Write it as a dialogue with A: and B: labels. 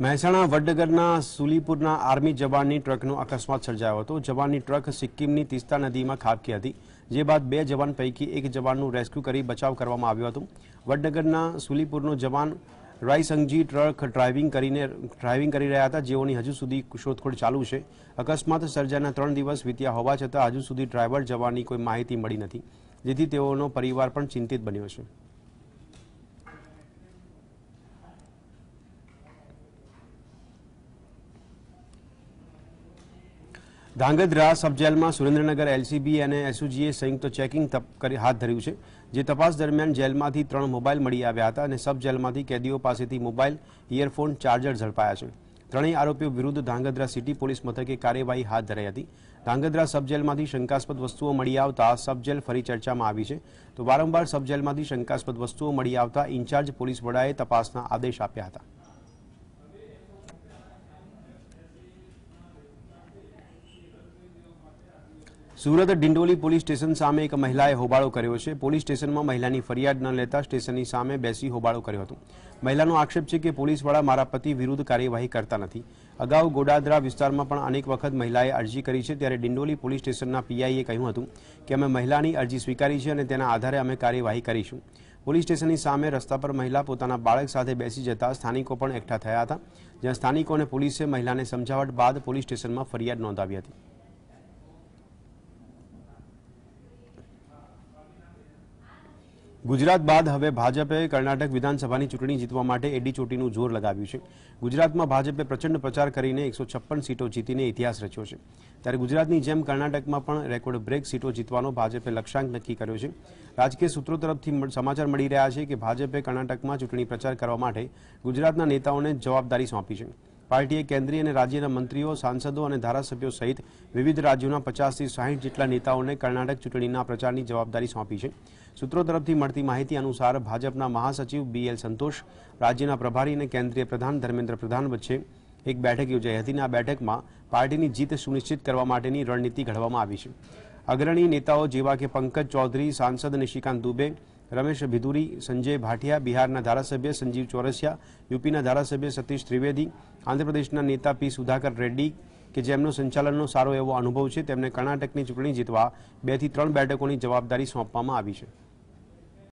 A: Mehsana વડનગરના સુલીપુરના army જવાનની ટ્રકનો અકસ્માત સર્જાયો હતો જવાનની ટ્રક સિક્કિમની તિસ્તા નદીમાં ખખડી હતી જે બાદ બે જવાન પૈકી એક જવાનને રેસ્ક્યુ કરી બચાવ કરવામાં આવ્યો હતો વડનગરના સુલીપુરનો જવાન રાય સંગજીત રખ ડ્રાઇવિંગ કરીને ડ્રાઇવિંગ કરી રહ્યા હતા જેઓની હજુ સુધી કુશળખોડ ચાલુ છે અકસ્માત સર્જાયના 3 દિવસ વીત્યા હોવા છતાં હજુ સુધી ડ્રાઇવર જવાની કોઈ માહિતી મળી નથી જેથી તેઓનો પરિવાર પણ ચિંતિત બન્યો છે ધ્રાંગધ્રા સબજેલમાં સુરેન્દ્રનગર એલસીબી અને એસઓજીએ સંયુક્ત ચેકિંગ હાથ ધર્યું છે જે તપાસ દરમિયાન જેલમાંથી ત્રણ મોબાઈલ મળી આવ્યા હતા અને સબજેલમાંથી કેદીઓ પાસેથી મોબાઈલ ઇયરફોન ચાર્જર ઝડપાયા છે ત્રણેય આરોપીઓ વિરુદ્ધ ધ્રાંગધ્રા સિટી પોલીસ મથકે કાર્યવાહી હાથ ધરાઈ હતી ધ્રાંગધ્રા સબજેલમાંથી શંકાસ્પદ વસ્તુઓ મળી આવતા સબજેલ ફરી ચર્ચામાં આવી છે તો વારંવાર સબજેલમાંથી શંકાસ્પદ વસ્તુઓ મળી આવતા ઇન્ચાર્જ પોલીસ વડાએ તપાસના આદેશ આપ્યા હતા સુરત ડીંડોલી પોલીસ સ્ટેશન સામે એક મહિલાએ હોબાળો કર્યો છે પોલીસ સ્ટેશનમાં મહિલાની ફરિયાદ ન લેતા સ્ટેશનની સામે બેસી હોબાળો કર્યો હતો મહિલાનો આક્ષેપ છે કે પોલીસવાળા મારા પતિ વિરુદ્ધ કાર્યવાહી કરતા નથી અગાઉ ગોડાદરા વિસ્તારમાં પણ અનેક વખત મહિલાએ અરજી કરી છે ત્યારે ડીંડોલી પોલીસ સ્ટેશનના પીઆઈએ કહ્યું હતું કે અમે મહિલાની અરજી સ્વીકારી છે અને તેના આધારે અમે કાર્યવાહી કરીશું પોલીસ સ્ટેશનની સામે રસ્તા પર મહિલા પોતાના બાળક સાથે બેસી જતાં સ્થાનિકો પણ એકઠા થયા હતા જ્યાં સ્થાનિકોને પોલીસને મહિલાને સમજાવટ બાદ પોલીસ સ્ટેશનમાં ફરિયાદ નોંધાવી હતી ગુજરાત બાદ હવે ભાજપે કર્ણાટક વિધાનસભાની ચૂંટણી જીતવા માટે એડી ચોટીનું જોર લગાવ્યું છે ગુજરાતમાં ભાજપે પ્રચંડ પ્રચાર કરીને એકસો સીટો જીતીને ઇતિહાસ રચ્યો છે ત્યારે ગુજરાતની જેમ કર્ણાટકમાં પણ રેકોર્ડ બ્રેક સીટો જીતવાનો ભાજપે લક્ષ્યાંક નક્કી કર્યો છે રાજકીય સૂત્રો તરફથી સમાચાર મળી રહ્યા છે કે ભાજપે કર્ણાટકમાં ચૂંટણી પ્રચાર કરવા માટે ગુજરાતના નેતાઓને જવાબદારી સોંપી છે પાર્ટીએ કેન્દ્રીય અને રાજ્યના મંત્રીઓ સાંસદો અને ધારાસભ્યો સહિત વિવિધ રાજ્યોના પચાસથી સાહીઠ જેટલા નેતાઓને કર્ણાટક ચૂંટણીના પ્રચારની જવાબદારી સોંપી છે સૂત્રો તરફથી મળતી માહિતી અનુસાર ભાજપના મહાસચિવ બીએલ સંતોષ રાજ્યના પ્રભારી અને કેન્દ્રીય પ્રધાન ધર્મેન્દ્ર પ્રધાન વચ્ચે એક બેઠક યોજાઈ હતી અને આ બેઠકમાં પાર્ટીની જીત સુનિશ્ચિત કરવા માટેની રણનીતિ ઘડવામાં આવી છે અગ્રણી નેતાઓ જેવા કે પંકજ ચૌધરી સાંસદ નિશિકાંત દુબે રમેશ ભિદુરી સંજય ભાટિયા બિહારના ધારાસભ્ય સંજીવ ચોરસિયા યુપીના ધારાસભ્ય સતીશ ત્રિવેદી આંધ્રપ્રદેશના નેતા પી સુધાકર રેડ્ડી કે જેમનો સંચાલનનો સારો એવો અનુભવ છે તેમને કર્ણાટકની ચૂંટણી જીતવા બેથી ત્રણ બેઠકોની જવાબદારી સોંપવામાં આવી છે